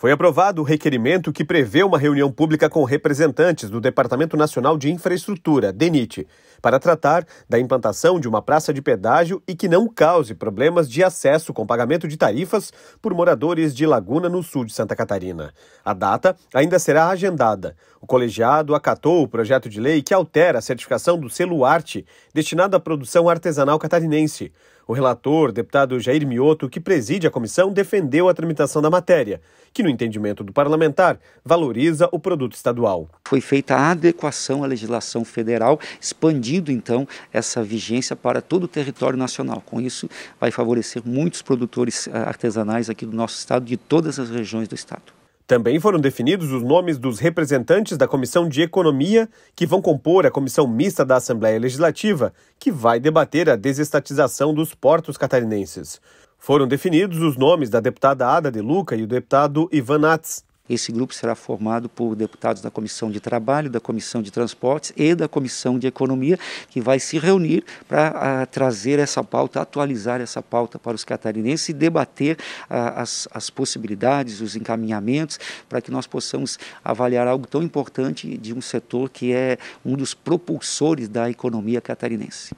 Foi aprovado o requerimento que prevê uma reunião pública com representantes do Departamento Nacional de Infraestrutura, DENIT, para tratar da implantação de uma praça de pedágio e que não cause problemas de acesso com pagamento de tarifas por moradores de Laguna, no sul de Santa Catarina. A data ainda será agendada. O colegiado acatou o projeto de lei que altera a certificação do selo Arte, destinado à produção artesanal catarinense. O relator, deputado Jair Mioto, que preside a comissão, defendeu a tramitação da matéria, que, no entendimento do parlamentar, valoriza o produto estadual. Foi feita a adequação à legislação federal, expandindo então essa vigência para todo o território nacional. Com isso, vai favorecer muitos produtores eh, artesanais aqui do nosso estado, de todas as regiões do estado. Também foram definidos os nomes dos representantes da Comissão de Economia, que vão compor a Comissão Mista da Assembleia Legislativa, que vai debater a desestatização dos portos catarinenses. Foram definidos os nomes da deputada Ada de Luca e o deputado Ivan Nats. Esse grupo será formado por deputados da Comissão de Trabalho, da Comissão de Transportes e da Comissão de Economia, que vai se reunir para ah, trazer essa pauta, atualizar essa pauta para os catarinenses e debater a, ah, as, as possibilidades, os encaminhamentos, para que nós possamos avaliar algo tão importante de um setor que é um dos propulsores da economia catarinense.